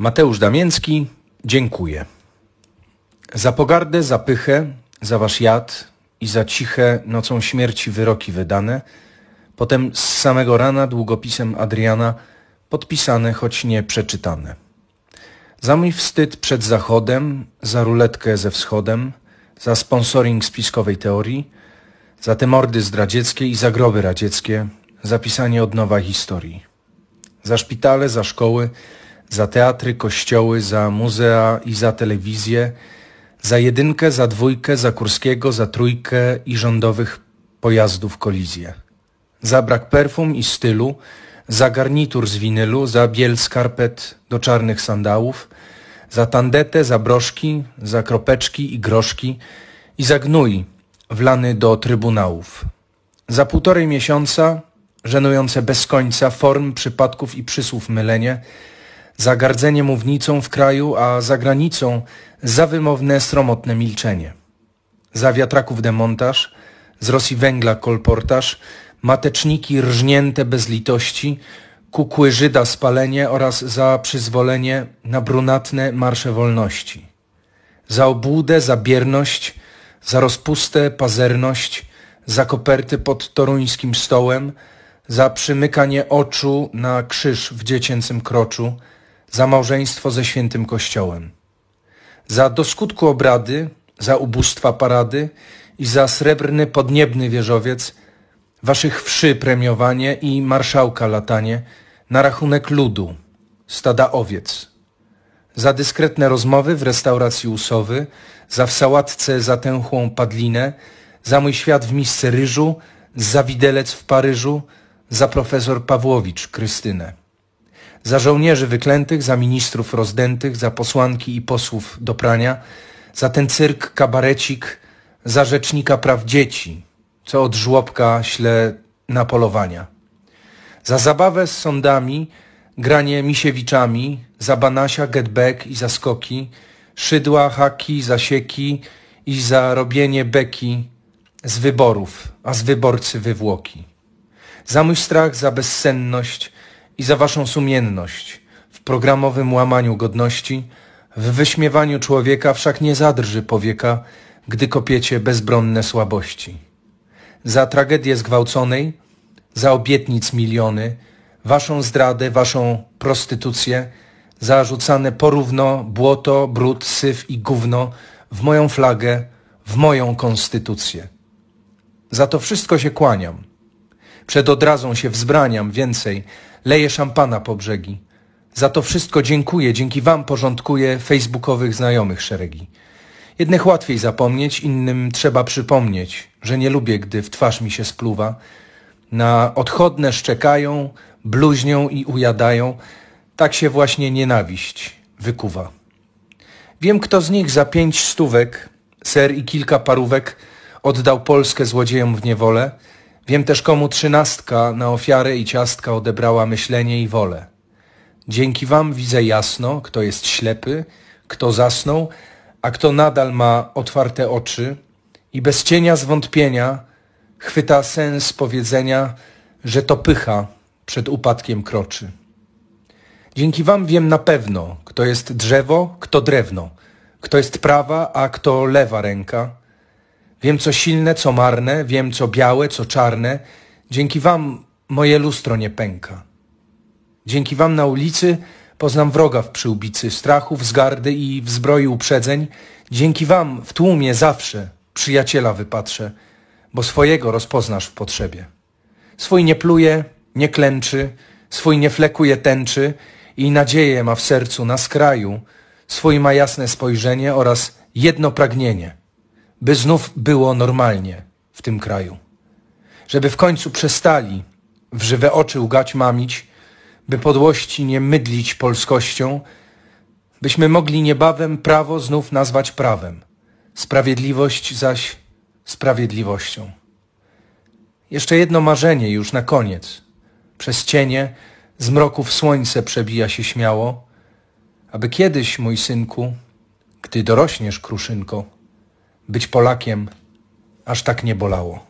Mateusz Damięcki, dziękuję. Za pogardę, za pychę, za wasz jad i za ciche nocą śmierci wyroki wydane, potem z samego rana długopisem Adriana podpisane, choć nie przeczytane. Za mój wstyd przed Zachodem, za ruletkę ze Wschodem, za sponsoring spiskowej teorii, za te mordy zdradzieckie i za groby radzieckie, za pisanie od nowa historii. Za szpitale, za szkoły, za teatry, kościoły, za muzea i za telewizję, za jedynkę, za dwójkę, za Kurskiego, za trójkę i rządowych pojazdów kolizję. Za brak perfum i stylu, za garnitur z winylu, za biel skarpet do czarnych sandałów, za tandetę, za broszki, za kropeczki i groszki i za gnój wlany do trybunałów. Za półtorej miesiąca żenujące bez końca form, przypadków i przysłów mylenie, za gardzenie mównicą w kraju, a za granicą za wymowne, sromotne milczenie. Za wiatraków demontaż, z Rosji węgla kolportaż, mateczniki rżnięte bez litości, kukły Żyda spalenie oraz za przyzwolenie na brunatne marsze wolności. Za obłudę, za bierność, za rozpustę, pazerność, za koperty pod toruńskim stołem, za przymykanie oczu na krzyż w dziecięcym kroczu, za małżeństwo ze świętym Kościołem, za doskutku obrady, za ubóstwa parady i za srebrny podniebny wieżowiec, waszych wszy premiowanie i marszałka latanie na rachunek ludu, stada owiec, za dyskretne rozmowy w restauracji Usowy, za w sałatce zatęchłą padlinę, za mój świat w misce ryżu, za widelec w Paryżu, za profesor Pawłowicz Krystynę za żołnierzy wyklętych, za ministrów rozdętych, za posłanki i posłów do prania, za ten cyrk, kabarecik, za rzecznika praw dzieci, co od żłobka śle na polowania, za zabawę z sądami, granie misiewiczami, za Banasia, getback i za skoki, szydła, haki, zasieki i za robienie beki z wyborów, a z wyborcy wywłoki. Za mój strach, za bezsenność, i za waszą sumienność w programowym łamaniu godności, w wyśmiewaniu człowieka wszak nie zadrży powieka, gdy kopiecie bezbronne słabości. Za tragedię zgwałconej, za obietnic miliony, waszą zdradę, waszą prostytucję, za rzucane porówno błoto, brud, syf i gówno w moją flagę, w moją konstytucję. Za to wszystko się kłaniam. Przed odrazą się wzbraniam więcej, leje szampana po brzegi. Za to wszystko dziękuję, dzięki wam porządkuję facebookowych znajomych szeregi. Jednych łatwiej zapomnieć, innym trzeba przypomnieć, że nie lubię, gdy w twarz mi się spluwa. Na odchodne szczekają, bluźnią i ujadają. Tak się właśnie nienawiść wykuwa. Wiem, kto z nich za pięć stówek, ser i kilka parówek oddał Polskę złodziejom w niewolę, Wiem też, komu trzynastka na ofiary i ciastka odebrała myślenie i wolę. Dzięki wam widzę jasno, kto jest ślepy, kto zasnął, a kto nadal ma otwarte oczy i bez cienia zwątpienia chwyta sens powiedzenia, że to pycha przed upadkiem kroczy. Dzięki wam wiem na pewno, kto jest drzewo, kto drewno, kto jest prawa, a kto lewa ręka – Wiem, co silne, co marne, wiem, co białe, co czarne. Dzięki Wam moje lustro nie pęka. Dzięki Wam na ulicy poznam wroga w przyłbicy, strachu, wzgardy i w zbroi uprzedzeń. Dzięki Wam w tłumie zawsze przyjaciela wypatrzę, bo swojego rozpoznasz w potrzebie. Swój nie pluje, nie klęczy, swój nie flekuje tęczy i nadzieję ma w sercu na skraju, swój ma jasne spojrzenie oraz jedno pragnienie by znów było normalnie w tym kraju. Żeby w końcu przestali w żywe oczy łgać mamić, by podłości nie mydlić polskością, byśmy mogli niebawem prawo znów nazwać prawem, sprawiedliwość zaś sprawiedliwością. Jeszcze jedno marzenie już na koniec. Przez cienie z mroków słońce przebija się śmiało, aby kiedyś, mój synku, gdy dorośniesz, kruszynko, być Polakiem aż tak nie bolało.